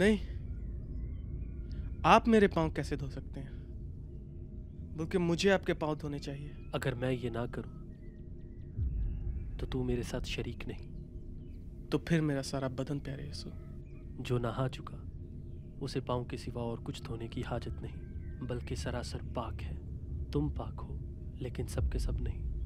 नहीं आप मेरे पांव कैसे धो सकते हैं बल्कि मुझे आपके पांव धोने चाहिए अगर मैं ये ना करूं तो तू मेरे साथ शरीक नहीं तो फिर मेरा सारा बदन प्यारे यीशु जो नहा चुका उसे पाँव के सिवा और कुछ धोने की हाजत नहीं बल्कि सरासर पाक है तुम पाक हो लेकिन सबके सब नहीं